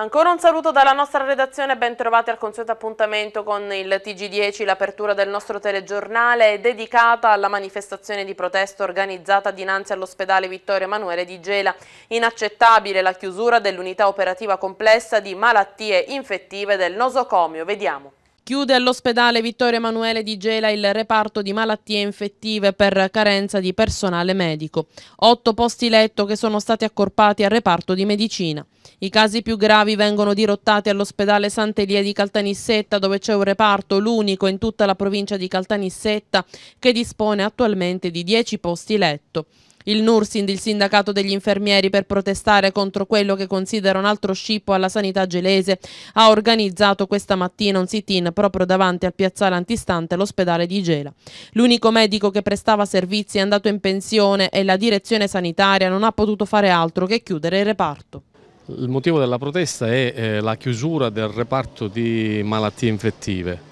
Ancora un saluto dalla nostra redazione, ben trovati al consueto appuntamento con il TG10, l'apertura del nostro telegiornale dedicata alla manifestazione di protesta organizzata dinanzi all'ospedale Vittorio Emanuele di Gela. Inaccettabile la chiusura dell'unità operativa complessa di malattie infettive del nosocomio. Vediamo. Chiude all'ospedale Vittorio Emanuele di Gela il reparto di malattie infettive per carenza di personale medico. Otto posti letto che sono stati accorpati al reparto di medicina. I casi più gravi vengono dirottati all'ospedale Sant'Elia di Caltanissetta dove c'è un reparto, l'unico in tutta la provincia di Caltanissetta, che dispone attualmente di 10 posti letto. Il Nursind, il sindacato degli infermieri per protestare contro quello che considera un altro scippo alla sanità gelese, ha organizzato questa mattina un sit-in proprio davanti al piazzale antistante l'ospedale di Gela. L'unico medico che prestava servizi è andato in pensione e la direzione sanitaria non ha potuto fare altro che chiudere il reparto. Il motivo della protesta è eh, la chiusura del reparto di malattie infettive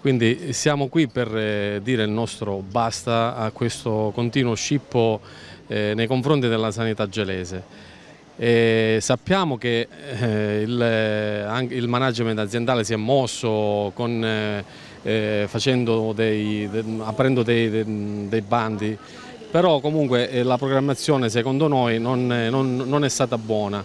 quindi siamo qui per eh, dire il nostro basta a questo continuo scippo eh, nei confronti della sanità gelese. E sappiamo che eh, il, il, management aziendale si è mosso con, eh, dei, aprendo dei, dei, dei, bandi, però comunque la programmazione secondo noi non, non, non è stata buona.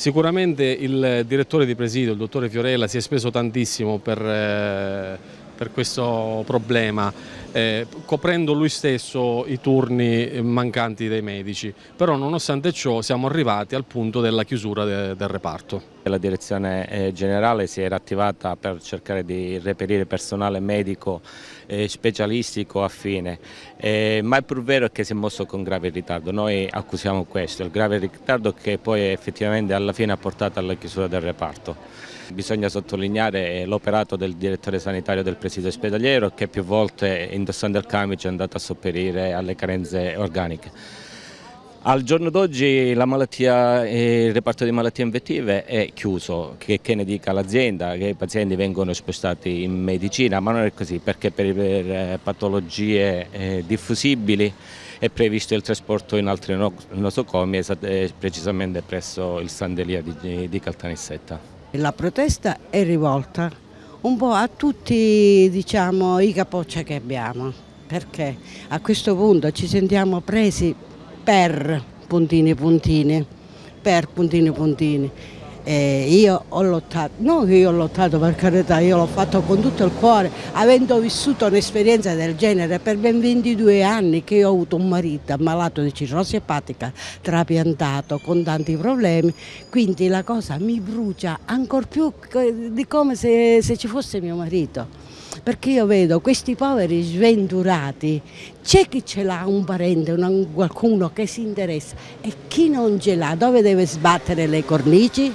Sicuramente il direttore di presidio, il dottore Fiorella, si è speso tantissimo per eh, per questo problema, eh, coprendo lui stesso i turni eh, mancanti dei medici. Però nonostante ciò siamo arrivati al punto della chiusura de del reparto. La direzione eh, generale si era attivata per cercare di reperire personale medico eh, specialistico affine, eh, ma è pur vero che si è mosso con grave ritardo, noi accusiamo questo, il grave ritardo che poi effettivamente alla fine ha portato alla chiusura del reparto. Bisogna sottolineare l'operato del direttore sanitario del presidio ospedaliero che più volte indossando il camice è andato a sopperire alle carenze organiche. Al giorno d'oggi il reparto di malattie invettive è chiuso, che, che ne dica l'azienda, che i pazienti vengono spostati in medicina, ma non è così perché per, per eh, patologie eh, diffusibili è previsto il trasporto in altri nosocomi, eh, precisamente presso il Sandelia di, di Caltanissetta. La protesta è rivolta un po' a tutti diciamo, i capoccia che abbiamo, perché a questo punto ci sentiamo presi per puntini puntini, per puntini puntini eh, io ho lottato, non che io ho lottato per carità, io l'ho fatto con tutto il cuore, avendo vissuto un'esperienza del genere per ben 22 anni che ho avuto un marito ammalato di cirrosi epatica, trapiantato, con tanti problemi, quindi la cosa mi brucia ancora più di come se, se ci fosse mio marito perché io vedo questi poveri sventurati, c'è chi ce l'ha un parente, un, qualcuno che si interessa e chi non ce l'ha, dove deve sbattere le cornici?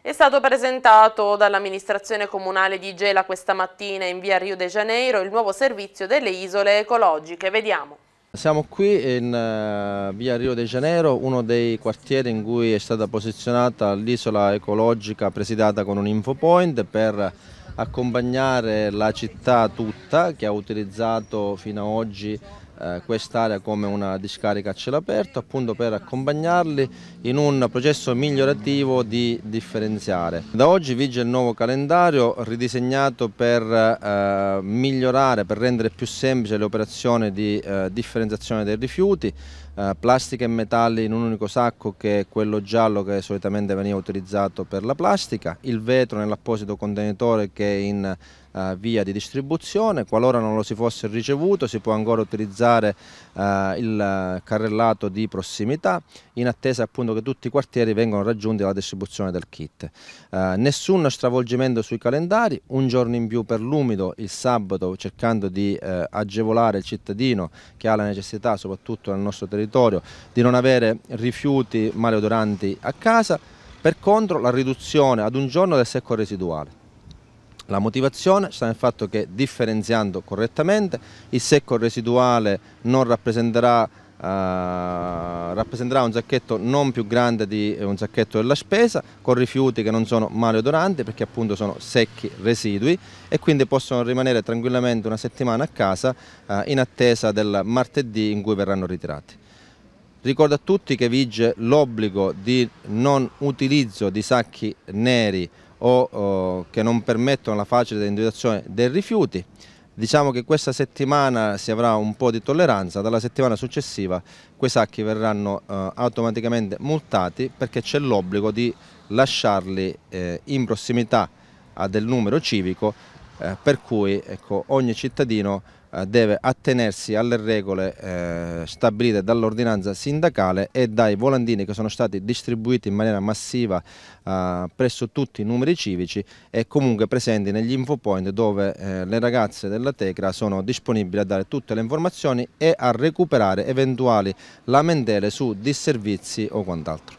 È stato presentato dall'amministrazione comunale di Gela questa mattina in via Rio de Janeiro il nuovo servizio delle isole ecologiche. Vediamo. Siamo qui in eh, via Rio de Janeiro, uno dei quartieri in cui è stata posizionata l'isola ecologica presidata con un infopoint per accompagnare la città tutta che ha utilizzato fino ad oggi eh, quest'area come una discarica a cielo aperto appunto per accompagnarli in un processo migliorativo di differenziare. Da oggi vige il nuovo calendario ridisegnato per eh, migliorare, per rendere più semplice le operazioni di eh, differenziazione dei rifiuti, eh, plastica e metalli in un unico sacco che è quello giallo che solitamente veniva utilizzato per la plastica, il vetro nell'apposito contenitore che è in eh, via di distribuzione, qualora non lo si fosse ricevuto si può ancora utilizzare eh, il carrellato di prossimità in attesa appunto che tutti i quartieri vengano raggiunti alla distribuzione del kit. Eh, nessun stravolgimento sui calendari, un giorno in più per l'umido il sabato cercando di eh, agevolare il cittadino che ha la necessità soprattutto nel nostro territorio di non avere rifiuti maleodoranti a casa per contro la riduzione ad un giorno del secco residuale. La motivazione sta nel fatto che differenziando correttamente il secco residuale non rappresenterà, eh, rappresenterà un sacchetto non più grande di un sacchetto della spesa con rifiuti che non sono maleodoranti perché appunto sono secchi residui e quindi possono rimanere tranquillamente una settimana a casa eh, in attesa del martedì in cui verranno ritirati. Ricordo a tutti che vige l'obbligo di non utilizzo di sacchi neri o che non permettono la facile individuazione dei rifiuti. Diciamo che questa settimana si avrà un po' di tolleranza, dalla settimana successiva quei sacchi verranno eh, automaticamente multati perché c'è l'obbligo di lasciarli eh, in prossimità del numero civico eh, per cui ecco, ogni cittadino eh, deve attenersi alle regole eh, stabilite dall'ordinanza sindacale e dai volantini che sono stati distribuiti in maniera massiva eh, presso tutti i numeri civici e comunque presenti negli infopoint dove eh, le ragazze della Tecra sono disponibili a dare tutte le informazioni e a recuperare eventuali lamentele su disservizi o quant'altro.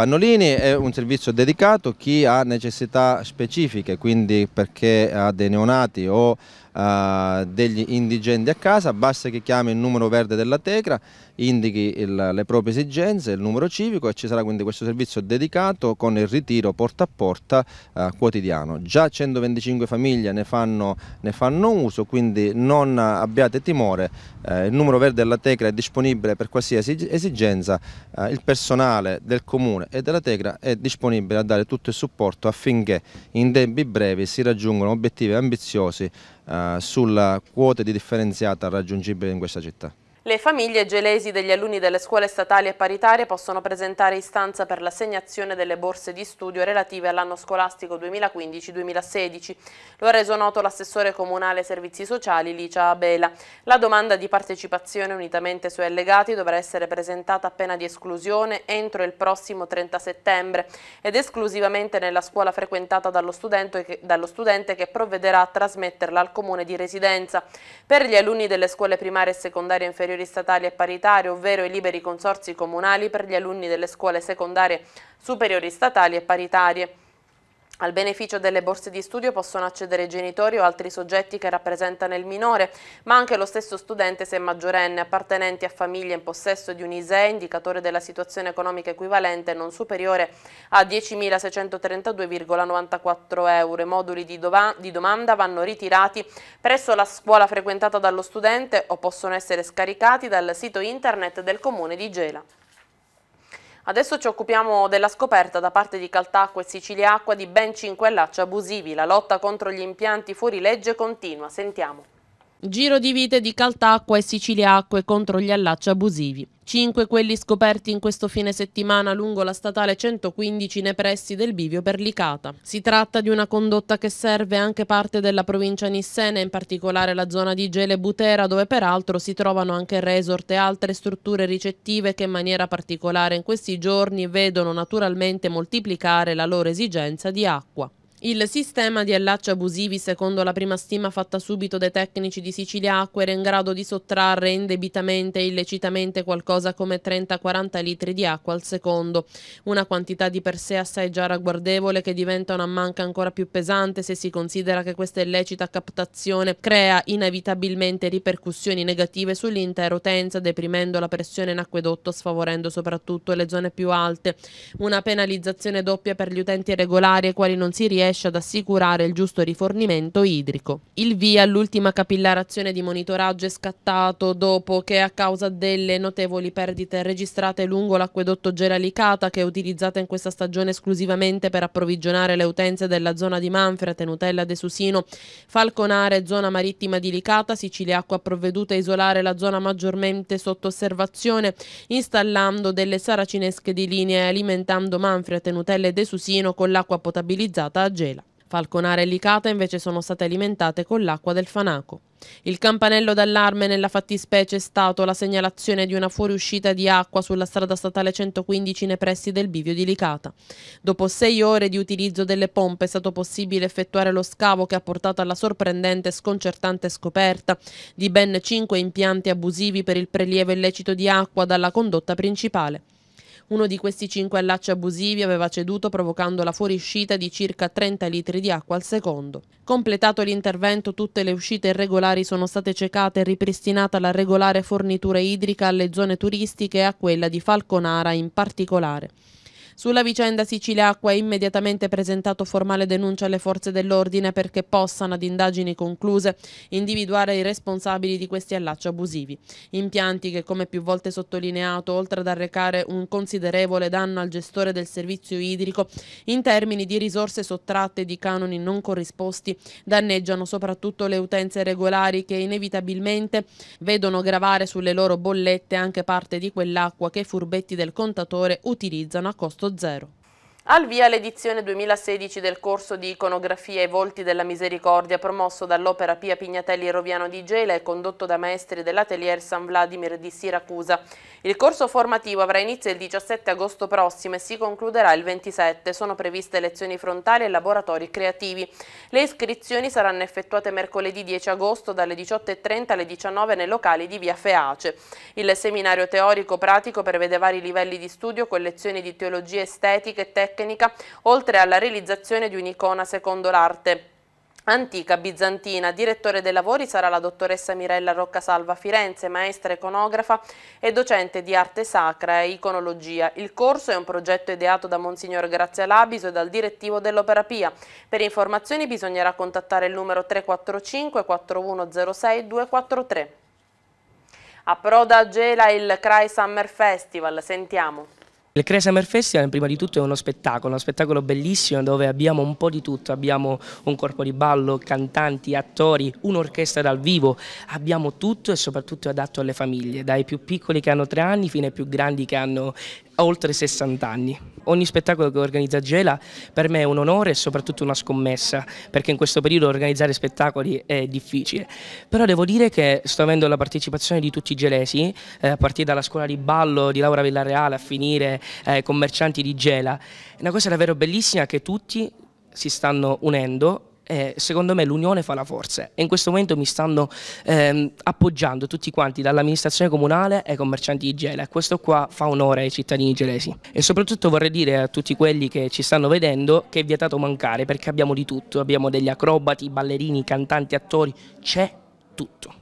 Pannolini è un servizio dedicato a chi ha necessità specifiche, quindi perché ha dei neonati o uh, degli indigenti a casa, basta che chiami il numero verde della Tecra indichi il, le proprie esigenze, il numero civico e ci sarà quindi questo servizio dedicato con il ritiro porta a porta eh, quotidiano. Già 125 famiglie ne fanno, ne fanno uso, quindi non abbiate timore, eh, il numero verde della Tegra è disponibile per qualsiasi esigenza, eh, il personale del comune e della Tegra è disponibile a dare tutto il supporto affinché in tempi brevi si raggiungano obiettivi ambiziosi eh, sulla quota di differenziata raggiungibile in questa città. Le famiglie gelesi degli alunni delle scuole statali e paritarie possono presentare istanza per l'assegnazione delle borse di studio relative all'anno scolastico 2015-2016. Lo ha reso noto l'assessore comunale servizi sociali Licia Abela. La domanda di partecipazione unitamente ai suoi allegati dovrà essere presentata appena di esclusione entro il prossimo 30 settembre ed esclusivamente nella scuola frequentata dallo studente che, dallo studente che provvederà a trasmetterla al comune di residenza. Per gli alunni delle scuole primarie e secondarie inferiori superiori statali e paritari, ovvero i liberi consorsi comunali per gli alunni delle scuole secondarie superiori statali e paritarie. Al beneficio delle borse di studio possono accedere genitori o altri soggetti che rappresentano il minore, ma anche lo stesso studente se maggiorenne, appartenenti a famiglie in possesso di un ISEE, indicatore della situazione economica equivalente non superiore a 10.632,94 euro. I moduli di, di domanda vanno ritirati presso la scuola frequentata dallo studente o possono essere scaricati dal sito internet del Comune di Gela. Adesso ci occupiamo della scoperta da parte di Caltacqua e Siciliacqua di ben 5 lacci abusivi. La lotta contro gli impianti fuori legge continua. Sentiamo. Giro di vite di Caltacqua e Siciliacque contro gli allacci abusivi. Cinque quelli scoperti in questo fine settimana lungo la statale 115 nei pressi del Bivio Perlicata. Si tratta di una condotta che serve anche parte della provincia nissena, in particolare la zona di Gele Butera, dove peraltro si trovano anche resort e altre strutture ricettive che in maniera particolare in questi giorni vedono naturalmente moltiplicare la loro esigenza di acqua. Il sistema di allacci abusivi, secondo la prima stima fatta subito dai tecnici di Sicilia Acqua, era in grado di sottrarre indebitamente e illecitamente qualcosa come 30-40 litri di acqua al secondo, una quantità di per sé assai già ragguardevole che diventa una manca ancora più pesante se si considera che questa illecita captazione crea inevitabilmente ripercussioni negative sull'intera utenza, deprimendo la pressione in acquedotto, sfavorendo soprattutto le zone più alte. Una penalizzazione doppia per gli utenti regolari ai quali non si riesce riesce ad assicurare il giusto rifornimento idrico. Il via all'ultima capillarazione di monitoraggio è scattato dopo che a causa delle notevoli perdite registrate lungo l'acquedotto Geralicata che è utilizzata in questa stagione esclusivamente per approvvigionare le utenze della zona di Manfra, Tenutella, De Susino, Falconare, e zona marittima di Licata, Sicilia Acqua ha provveduto a isolare la zona maggiormente sotto osservazione installando delle saracinesche di linea e alimentando Manfra, Tenutella e De Susino con l'acqua potabilizzata a gela. Falconara e Licata invece sono state alimentate con l'acqua del fanaco. Il campanello d'allarme nella fattispecie è stato la segnalazione di una fuoriuscita di acqua sulla strada statale 115 nei pressi del bivio di Licata. Dopo sei ore di utilizzo delle pompe è stato possibile effettuare lo scavo che ha portato alla sorprendente e sconcertante scoperta di ben cinque impianti abusivi per il prelievo illecito di acqua dalla condotta principale. Uno di questi cinque allacci abusivi aveva ceduto provocando la fuoriuscita di circa 30 litri di acqua al secondo. Completato l'intervento, tutte le uscite irregolari sono state cecate e ripristinata la regolare fornitura idrica alle zone turistiche e a quella di Falconara in particolare. Sulla vicenda Siciliacqua ha immediatamente presentato formale denuncia alle forze dell'ordine perché possano, ad indagini concluse, individuare i responsabili di questi allacci abusivi. Impianti che, come più volte sottolineato, oltre ad arrecare un considerevole danno al gestore del servizio idrico, in termini di risorse sottratte e di canoni non corrisposti, danneggiano soprattutto le utenze regolari che inevitabilmente vedono gravare sulle loro bollette anche parte di quell'acqua che i furbetti del contatore utilizzano a costo zero. Al via l'edizione 2016 del corso di Iconografia e Volti della Misericordia promosso dall'Opera Pia Pignatelli Roviano di Gela e condotto da maestri dell'Atelier San Vladimir di Siracusa. Il corso formativo avrà inizio il 17 agosto prossimo e si concluderà il 27. Sono previste lezioni frontali e laboratori creativi. Le iscrizioni saranno effettuate mercoledì 10 agosto dalle 18.30 alle 19 nei locali di via Feace. Il seminario teorico-pratico prevede vari livelli di studio con lezioni di teologia estetica e tecnica tecnica, oltre alla realizzazione di un'icona secondo l'arte antica bizantina. Direttore dei lavori sarà la dottoressa Mirella Roccasalva Firenze, maestra iconografa e docente di arte sacra e iconologia. Il corso è un progetto ideato da Monsignor Grazia Labiso e dal direttivo dell'Opera Pia. Per informazioni bisognerà contattare il numero 345 4106 243. A Proda Gela il Cry Summer Festival, sentiamo. Il Crea Summer Festival prima di tutto è uno spettacolo, uno spettacolo bellissimo dove abbiamo un po' di tutto, abbiamo un corpo di ballo, cantanti, attori, un'orchestra dal vivo, abbiamo tutto e soprattutto adatto alle famiglie, dai più piccoli che hanno tre anni fino ai più grandi che hanno oltre 60 anni. Ogni spettacolo che organizza Gela per me è un onore e soprattutto una scommessa, perché in questo periodo organizzare spettacoli è difficile. Però devo dire che sto avendo la partecipazione di tutti i gelesi, eh, a partire dalla scuola di ballo di Laura Villareale a finire eh, commercianti di Gela. È una cosa davvero bellissima che tutti si stanno unendo eh, secondo me l'unione fa la forza e in questo momento mi stanno ehm, appoggiando tutti quanti dall'amministrazione comunale ai commercianti di Gela e questo qua fa onore ai cittadini gelesi e soprattutto vorrei dire a tutti quelli che ci stanno vedendo che è vietato mancare perché abbiamo di tutto, abbiamo degli acrobati, ballerini, cantanti, attori, c'è tutto.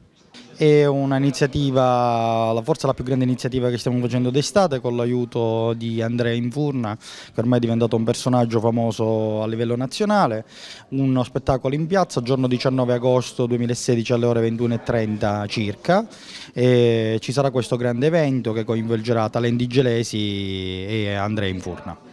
È un'iniziativa, forse la più grande iniziativa che stiamo facendo d'estate con l'aiuto di Andrea Infurna, che ormai è diventato un personaggio famoso a livello nazionale. Uno spettacolo in piazza, giorno 19 agosto 2016 alle ore 21.30 circa. E ci sarà questo grande evento che coinvolgerà talenti gelesi e Andrea Infurna.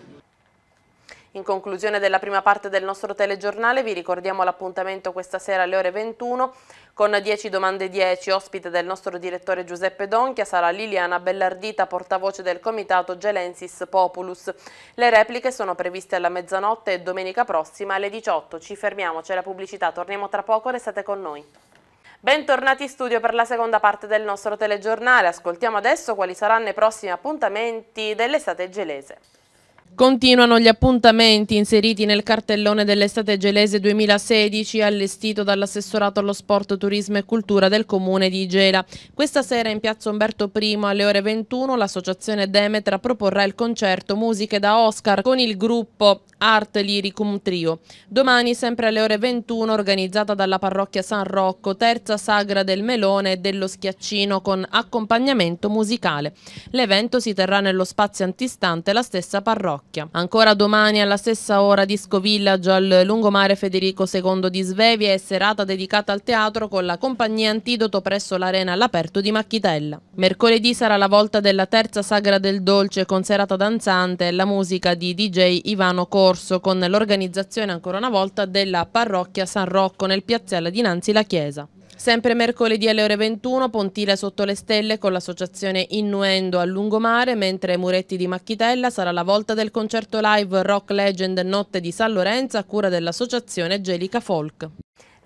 In conclusione della prima parte del nostro telegiornale vi ricordiamo l'appuntamento questa sera alle ore 21 con 10 domande 10. Ospite del nostro direttore Giuseppe Donchia sarà Liliana Bellardita, portavoce del comitato Gelensis Populus. Le repliche sono previste alla mezzanotte e domenica prossima alle 18. Ci fermiamo, c'è la pubblicità, torniamo tra poco, restate con noi. Bentornati in studio per la seconda parte del nostro telegiornale. Ascoltiamo adesso quali saranno i prossimi appuntamenti dell'estate gelese. Continuano gli appuntamenti inseriti nel cartellone dell'estate gelese 2016 allestito dall'assessorato allo sport, turismo e cultura del comune di Gela. Questa sera in piazza Umberto I alle ore 21 l'associazione Demetra proporrà il concerto Musiche da Oscar con il gruppo Art Lyricum Trio. Domani sempre alle ore 21 organizzata dalla parrocchia San Rocco, terza sagra del melone e dello schiaccino con accompagnamento musicale. L'evento si terrà nello spazio antistante la stessa parrocchia. Capocchia. Ancora domani alla stessa ora Disco Village al lungomare Federico II di Svevia e serata dedicata al teatro con la compagnia Antidoto presso l'arena all'aperto di Macchitella. Mercoledì sarà la volta della terza sagra del dolce con serata danzante e la musica di DJ Ivano Corso con l'organizzazione ancora una volta della parrocchia San Rocco nel piazzale dinanzi la chiesa. Sempre mercoledì alle ore 21 Pontile sotto le stelle con l'associazione Innuendo a Lungomare, mentre Muretti di Macchitella sarà la volta del concerto live Rock Legend Notte di San Lorenzo a cura dell'associazione Gelica Folk.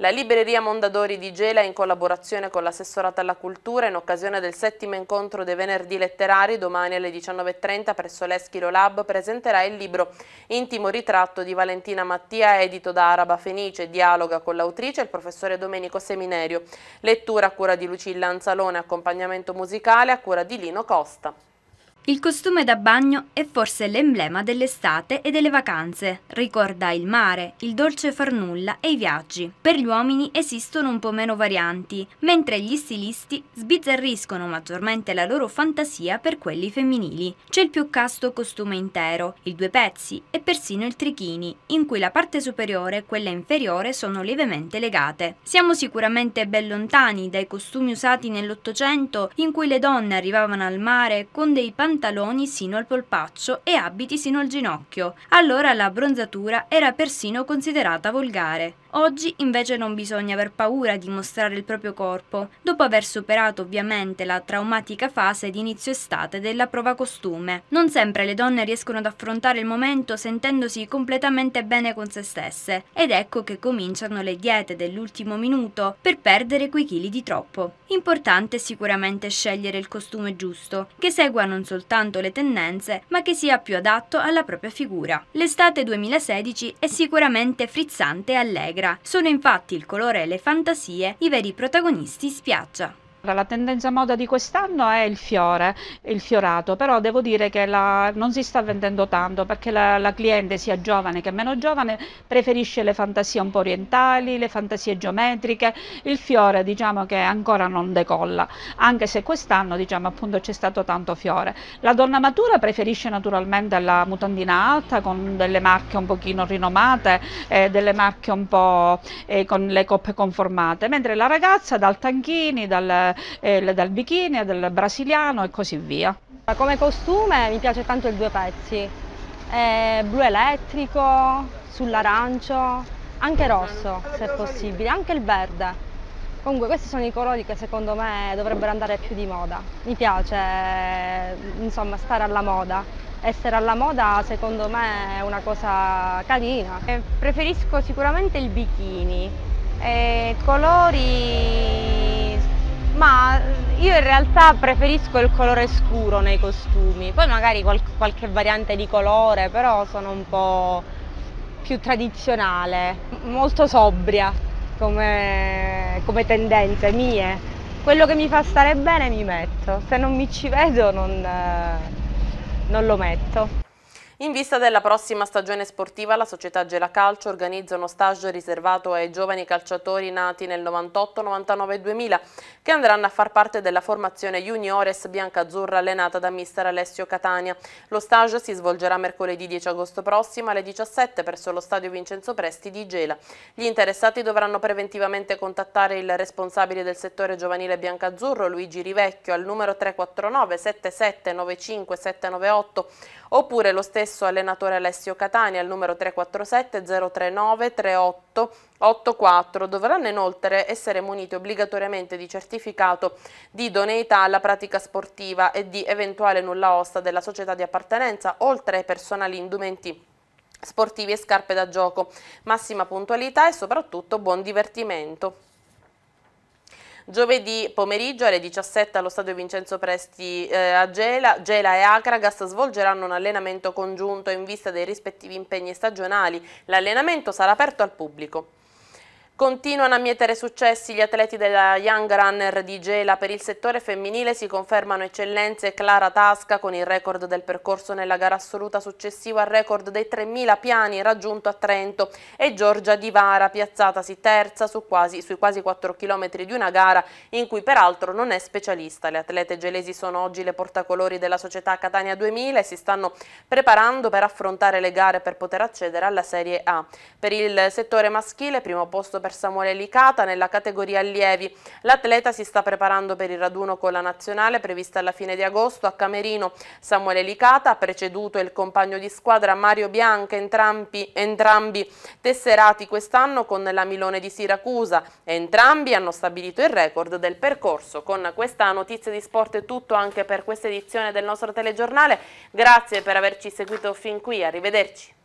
La libreria Mondadori di Gela, in collaborazione con l'assessorata alla cultura, in occasione del settimo incontro dei venerdì letterari, domani alle 19.30 presso l'Eschilo Lab, presenterà il libro Intimo ritratto di Valentina Mattia, edito da Araba Fenice, dialoga con l'autrice, il professore Domenico Seminerio. Lettura a cura di Lucilla Anzalone, accompagnamento musicale a cura di Lino Costa. Il costume da bagno è forse l'emblema dell'estate e delle vacanze. Ricorda il mare, il dolce far nulla e i viaggi. Per gli uomini esistono un po' meno varianti, mentre gli stilisti sbizzarriscono maggiormente la loro fantasia per quelli femminili. C'è il più casto costume intero, i due pezzi e persino il trichini, in cui la parte superiore e quella inferiore sono lievemente legate. Siamo sicuramente ben lontani dai costumi usati nell'Ottocento in cui le donne arrivavano al mare con dei pantaloni pantaloni sino al polpaccio e abiti sino al ginocchio. Allora la bronzatura era persino considerata volgare. Oggi invece non bisogna aver paura di mostrare il proprio corpo, dopo aver superato ovviamente la traumatica fase di inizio estate della prova costume. Non sempre le donne riescono ad affrontare il momento sentendosi completamente bene con se stesse ed ecco che cominciano le diete dell'ultimo minuto per perdere quei chili di troppo. Importante è sicuramente scegliere il costume giusto, che segua non soltanto le tendenze ma che sia più adatto alla propria figura. L'estate 2016 è sicuramente frizzante e allegra negra. Sono infatti il colore e le fantasie i veri protagonisti spiaggia. La tendenza moda di quest'anno è il fiore, il fiorato, però devo dire che la, non si sta vendendo tanto perché la, la, cliente, sia giovane che meno giovane, preferisce le fantasie un po' orientali, le fantasie geometriche, il fiore diciamo che ancora non decolla, anche se quest'anno diciamo appunto c'è stato tanto fiore. La donna matura preferisce naturalmente la mutandina alta con delle marche un pochino rinomate, eh, delle marche un po' eh, con le coppe conformate, mentre la ragazza dal tanchini, dal eh, dal bikini, del brasiliano e così via. Come costume mi piace tanto il due pezzi, eh, blu elettrico, sull'arancio, anche rosso se possibile, anche il verde. Comunque questi sono i colori che secondo me dovrebbero andare più di moda. Mi piace eh, insomma stare alla moda. Essere alla moda secondo me è una cosa carina. Eh, preferisco sicuramente il bikini. Eh, colori ma io in realtà preferisco il colore scuro nei costumi, poi magari qual qualche variante di colore, però sono un po' più tradizionale, molto sobria come, come tendenze mie. Quello che mi fa stare bene mi metto, se non mi ci vedo non, non lo metto. In vista della prossima stagione sportiva, la società Gela Calcio organizza uno stage riservato ai giovani calciatori nati nel 98, 99 e 2000, che andranno a far parte della formazione juniores biancazzurra allenata da mister Alessio Catania. Lo stage si svolgerà mercoledì 10 agosto prossimo alle 17 presso lo stadio Vincenzo Presti di Gela. Gli interessati dovranno preventivamente contattare il responsabile del settore giovanile biancazzurro Luigi Rivecchio al numero 349 77 95 798 oppure lo stesso allenatore Alessio Catani al numero 347 039 38 84 dovranno inoltre essere muniti obbligatoriamente di certificato di idoneità alla pratica sportiva e di eventuale nulla osta della società di appartenenza, oltre ai personali indumenti sportivi e scarpe da gioco. Massima puntualità e soprattutto buon divertimento. Giovedì pomeriggio alle 17 allo stadio Vincenzo Presti eh, a Gela, Gela e Acragas svolgeranno un allenamento congiunto in vista dei rispettivi impegni stagionali. L'allenamento sarà aperto al pubblico. Continuano a mietere successi gli atleti della Young Runner di Gela. Per il settore femminile si confermano eccellenze Clara Tasca con il record del percorso nella gara assoluta successiva al record dei 3.000 piani raggiunto a Trento e Giorgia Divara piazzatasi terza su quasi, sui quasi 4 km di una gara in cui peraltro non è specialista. Le atlete gelesi sono oggi le portacolori della società Catania 2000 e si stanno preparando per affrontare le gare per poter accedere alla Serie A. Per il settore maschile primo posto per per Samuele Licata nella categoria allievi. L'atleta si sta preparando per il raduno con la nazionale prevista alla fine di agosto a Camerino. Samuele Licata ha preceduto il compagno di squadra Mario Bianca, entrambi, entrambi tesserati quest'anno con la Milone di Siracusa. Entrambi hanno stabilito il record del percorso. Con questa notizia di sport è tutto anche per questa edizione del nostro telegiornale. Grazie per averci seguito fin qui, arrivederci.